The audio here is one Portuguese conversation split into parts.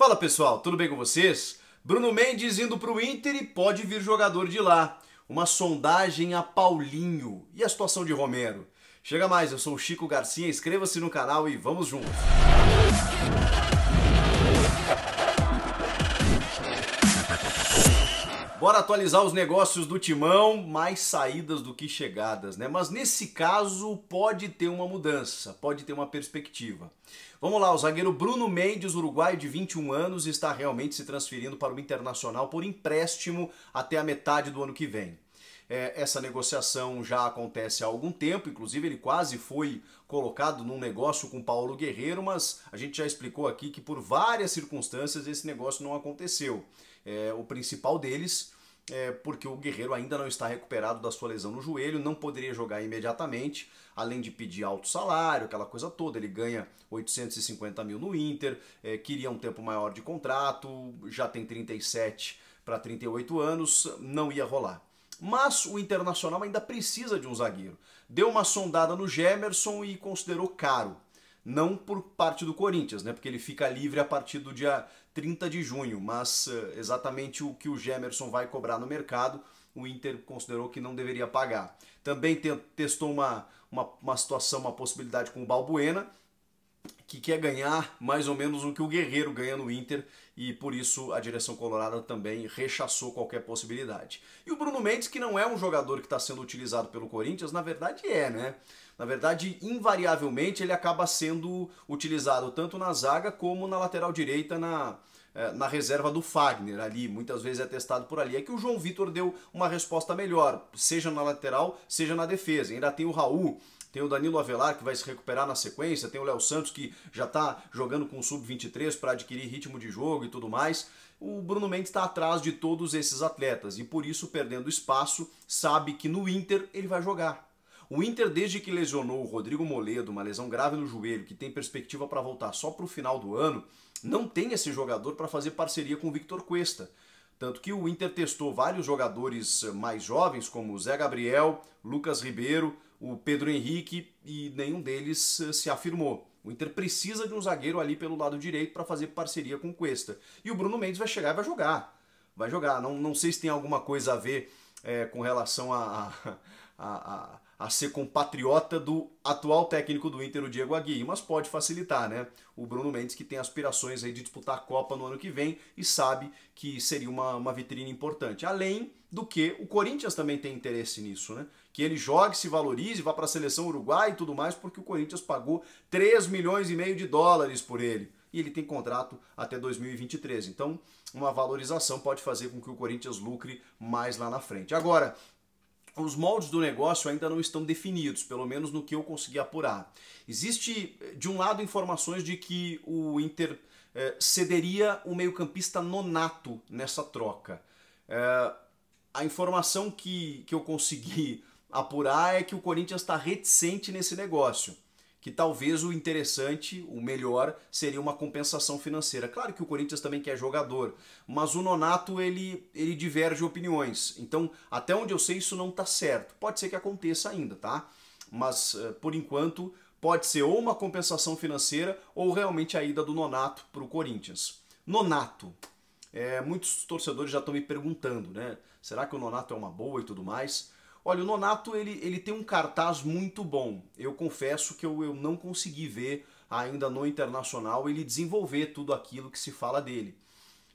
Fala pessoal, tudo bem com vocês? Bruno Mendes indo para o Inter e pode vir jogador de lá. Uma sondagem a Paulinho. E a situação de Romero? Chega mais, eu sou o Chico Garcia, inscreva-se no canal e vamos juntos! Bora atualizar os negócios do Timão, mais saídas do que chegadas, né? Mas nesse caso pode ter uma mudança, pode ter uma perspectiva. Vamos lá, o zagueiro Bruno Mendes, uruguaio de 21 anos, está realmente se transferindo para o Internacional por empréstimo até a metade do ano que vem é, essa negociação já acontece há algum tempo, inclusive ele quase foi colocado num negócio com Paulo Guerreiro, mas a gente já explicou aqui que por várias circunstâncias esse negócio não aconteceu é, o principal deles, é, porque o Guerreiro ainda não está recuperado da sua lesão no joelho, não poderia jogar imediatamente, além de pedir alto salário, aquela coisa toda. Ele ganha 850 mil no Inter, é, queria um tempo maior de contrato, já tem 37 para 38 anos, não ia rolar. Mas o Internacional ainda precisa de um zagueiro. Deu uma sondada no Gemerson e considerou caro não por parte do Corinthians, né? Porque ele fica livre a partir do dia 30 de junho, mas uh, exatamente o que o Gemerson vai cobrar no mercado, o Inter considerou que não deveria pagar. Também te testou uma, uma, uma situação, uma possibilidade com o Balbuena, que quer ganhar mais ou menos o que o Guerreiro ganha no Inter e por isso a direção colorada também rechaçou qualquer possibilidade. E o Bruno Mendes, que não é um jogador que está sendo utilizado pelo Corinthians, na verdade é, né? Na verdade, invariavelmente ele acaba sendo utilizado tanto na zaga como na lateral direita, na, eh, na reserva do Fagner ali, muitas vezes é testado por ali. É que o João Vitor deu uma resposta melhor, seja na lateral, seja na defesa. Ainda tem o Raul tem o Danilo Avelar que vai se recuperar na sequência, tem o Léo Santos que já está jogando com o Sub-23 para adquirir ritmo de jogo e tudo mais. O Bruno Mendes está atrás de todos esses atletas e por isso, perdendo espaço, sabe que no Inter ele vai jogar. O Inter, desde que lesionou o Rodrigo Moledo, uma lesão grave no joelho, que tem perspectiva para voltar só para o final do ano, não tem esse jogador para fazer parceria com o Victor Cuesta. Tanto que o Inter testou vários jogadores eh, mais jovens, como Zé Gabriel, Lucas Ribeiro, o Pedro Henrique e nenhum deles eh, se afirmou. O Inter precisa de um zagueiro ali pelo lado direito para fazer parceria com o Cuesta. E o Bruno Mendes vai chegar e vai jogar. Vai jogar. Não, não sei se tem alguma coisa a ver é, com relação a, a, a, a a ser compatriota do atual técnico do Inter, o Diego Aguirre, mas pode facilitar, né? O Bruno Mendes que tem aspirações aí de disputar a Copa no ano que vem e sabe que seria uma, uma vitrine importante. Além do que o Corinthians também tem interesse nisso, né? Que ele jogue, se valorize, vá para a seleção Uruguai e tudo mais, porque o Corinthians pagou 3 milhões e meio de dólares por ele e ele tem contrato até 2023. Então, uma valorização pode fazer com que o Corinthians lucre mais lá na frente. Agora, os moldes do negócio ainda não estão definidos, pelo menos no que eu consegui apurar. Existe, eh, de um lado, informações de que o Inter eh, cederia o meio-campista nonato nessa troca. Eh, a informação que, que eu consegui apurar é que o Corinthians está reticente nesse negócio que talvez o interessante, o melhor, seria uma compensação financeira. Claro que o Corinthians também quer jogador, mas o Nonato ele, ele diverge opiniões. Então, até onde eu sei, isso não está certo. Pode ser que aconteça ainda, tá? Mas eh, por enquanto, pode ser ou uma compensação financeira ou realmente a ida do Nonato para o Corinthians. Nonato. É, muitos torcedores já estão me perguntando, né? Será que o Nonato é uma boa e tudo mais? Olha, o Nonato ele, ele tem um cartaz muito bom. Eu confesso que eu, eu não consegui ver ainda no internacional ele desenvolver tudo aquilo que se fala dele.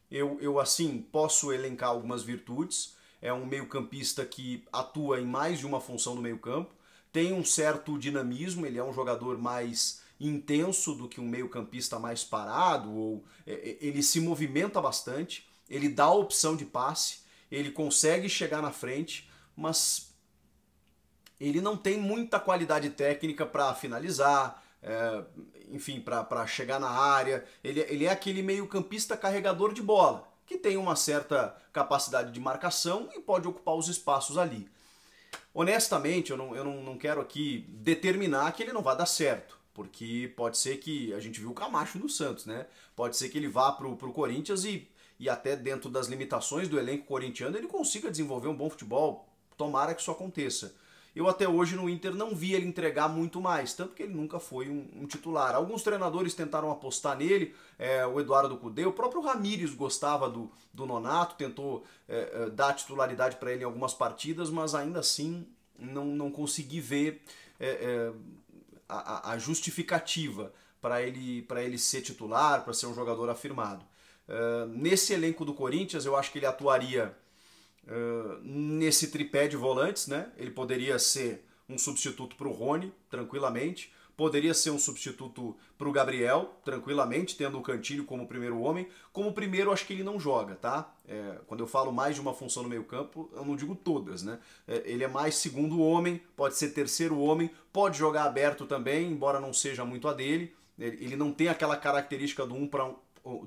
Eu, eu assim, posso elencar algumas virtudes. É um meio-campista que atua em mais de uma função do meio-campo. Tem um certo dinamismo, ele é um jogador mais intenso do que um meio-campista mais parado, ou é, é, ele se movimenta bastante, ele dá a opção de passe, ele consegue chegar na frente, mas ele não tem muita qualidade técnica para finalizar, é, enfim, para chegar na área. Ele, ele é aquele meio-campista carregador de bola, que tem uma certa capacidade de marcação e pode ocupar os espaços ali. Honestamente, eu não, eu não, não quero aqui determinar que ele não vai dar certo, porque pode ser que a gente viu o Camacho no Santos, né? Pode ser que ele vá para o Corinthians e, e até dentro das limitações do elenco corintiano ele consiga desenvolver um bom futebol. Tomara que isso aconteça eu até hoje no Inter não vi ele entregar muito mais, tanto que ele nunca foi um, um titular. Alguns treinadores tentaram apostar nele, é, o Eduardo Cudê, o próprio Ramírez gostava do, do Nonato, tentou é, é dar titularidade para ele em algumas partidas, mas ainda assim não, não consegui ver é, é a, a, justificativa para ele, ele ser titular, para ser um jogador afirmado. É, nesse elenco do Corinthians, eu acho que ele atuaria ah, nesse tripé de volantes, né? Ele poderia ser um substituto para o Rony, tranquilamente. Poderia ser um substituto para o Gabriel, tranquilamente, tendo o Cantilho como primeiro homem. Como primeiro, acho que ele não joga, tá? É, quando eu falo mais de uma função no meio-campo, eu não digo todas, né? É, ele é mais segundo homem, pode ser terceiro homem, pode jogar aberto também, embora não seja muito a dele. Ele não tem aquela característica do um para um,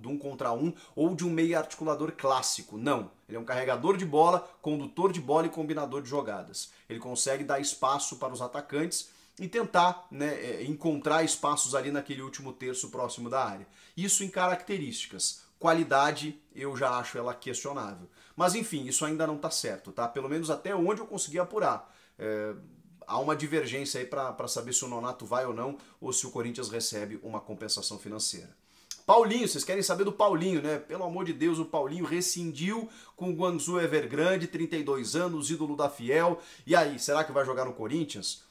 de um contra um ou de um meio articulador clássico. Não. Ele é um carregador de bola, condutor de bola e combinador de jogadas. Ele consegue dar espaço para os atacantes e tentar né, é, encontrar espaços ali naquele último terço próximo da área. Isso em características. Qualidade, eu já acho ela questionável. Mas enfim, isso ainda não está certo, tá? Pelo menos até onde eu consegui apurar. É, há uma divergência aí para saber se o Nonato vai ou não, ou se o Corinthians recebe uma compensação financeira. Paulinho, vocês querem saber do Paulinho, né? Pelo amor de Deus, o Paulinho rescindiu com o Guangzhou Evergrande, 32 anos, ídolo da Fiel. E aí, será que vai jogar no Corinthians?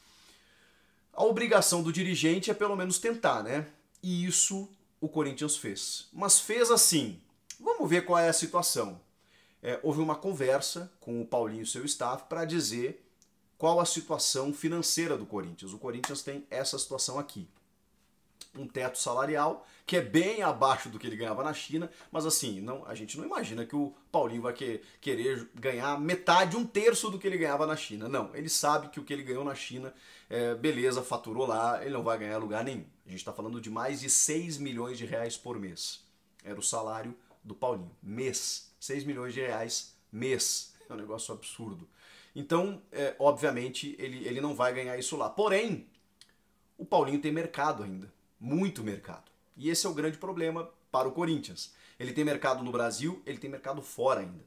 A obrigação do dirigente é pelo menos tentar, né? E isso o Corinthians fez. Mas fez assim. Vamos ver qual é a situação. É, houve uma conversa com o Paulinho e seu staff para dizer qual a situação financeira do Corinthians. O Corinthians tem essa situação aqui um teto salarial, que é bem abaixo do que ele ganhava na China, mas assim, não, a gente não imagina que o Paulinho vai que, querer ganhar metade, um terço do que ele ganhava na China. Não, ele sabe que o que ele ganhou na China, é, beleza, faturou lá, ele não vai ganhar lugar nenhum. A gente está falando de mais de 6 milhões de reais por mês. Era o salário do Paulinho, mês. 6 milhões de reais mês. É um negócio absurdo. Então, é, obviamente, ele, ele não vai ganhar isso lá. Porém, o Paulinho tem mercado ainda muito mercado. E esse é o grande problema para o Corinthians. Ele tem mercado no Brasil, ele tem mercado fora ainda.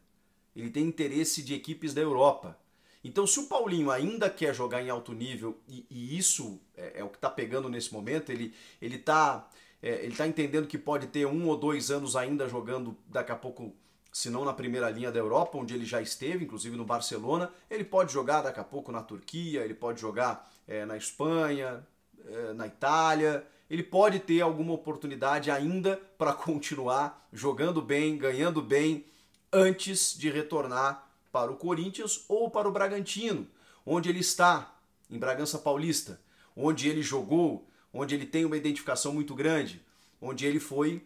Ele tem interesse de equipes da Europa. Então, se o Paulinho ainda quer jogar em alto nível, e, e isso é, é, o que está pegando nesse momento, ele ele está é, ele tá entendendo que pode ter um ou dois anos ainda jogando daqui a pouco, se não na primeira linha da Europa, onde ele já esteve, inclusive no Barcelona, ele pode jogar daqui a pouco na Turquia, ele pode jogar é, na Espanha, é, na Itália, ele pode ter alguma oportunidade ainda para continuar jogando bem, ganhando bem, antes de retornar para o Corinthians ou para o Bragantino, onde ele está, em Bragança Paulista, onde ele jogou, onde ele tem uma identificação muito grande, onde ele foi,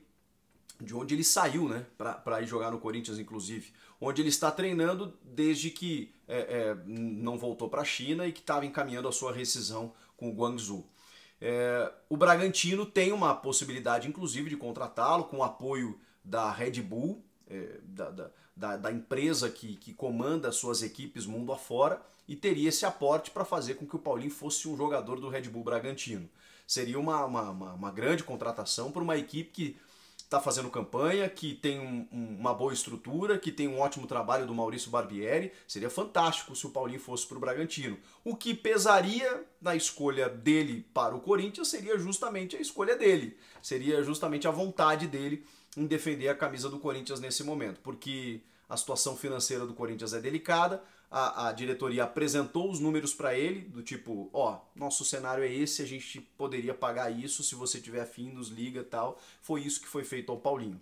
de onde ele saiu, né, para ir jogar no Corinthians, inclusive, onde ele está treinando desde que é, é, não voltou para a China e que estava encaminhando a sua rescisão com o Guangzhou. É, o Bragantino tem uma possibilidade, inclusive, de contratá-lo com o apoio da Red Bull, é, da, da, da, empresa que, que comanda suas equipes mundo afora, e teria esse aporte para fazer com que o Paulinho fosse um jogador do Red Bull Bragantino. Seria uma, uma, uma, uma grande contratação para uma equipe que está fazendo campanha, que tem um, uma boa estrutura, que tem um ótimo trabalho do Maurício Barbieri. Seria fantástico se o Paulinho fosse para o Bragantino. O que pesaria na escolha dele para o Corinthians seria justamente a escolha dele, seria justamente a vontade dele em defender a camisa do Corinthians nesse momento, porque a situação financeira do Corinthians é delicada, a, a diretoria apresentou os números para ele, do tipo, ó, nosso cenário é esse, a gente poderia pagar isso, se você tiver afim, nos liga tal. Foi isso que foi feito ao Paulinho.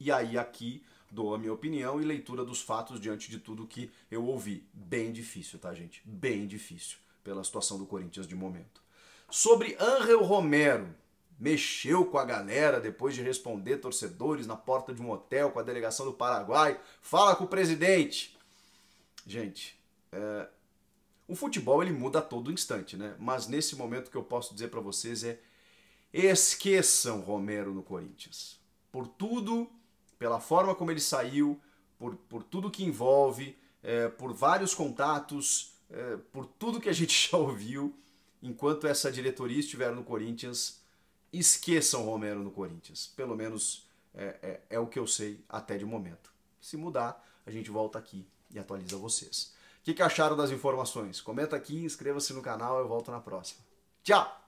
E aí aqui dou a minha opinião e leitura dos fatos diante de tudo que eu ouvi. Bem difícil, tá, gente? Bem difícil pela situação do Corinthians de momento. Sobre Angel Romero, mexeu com a galera depois de responder torcedores na porta de um hotel com a delegação do Paraguai. Fala com o presidente gente, é, o futebol ele muda a todo instante, né? Mas nesse momento que eu posso dizer para vocês é esqueçam Romero no Corinthians. Por tudo, pela forma como ele saiu, por, por tudo que envolve, é, por vários contatos, é, por tudo que a gente já ouviu, enquanto essa diretoria estiver no Corinthians, esqueçam Romero no Corinthians. Pelo menos é, é, é o que eu sei até de momento. Se mudar, a gente volta aqui e atualiza vocês. O que, que acharam das informações? Comenta aqui, inscreva-se no canal, eu volto na próxima. Tchau!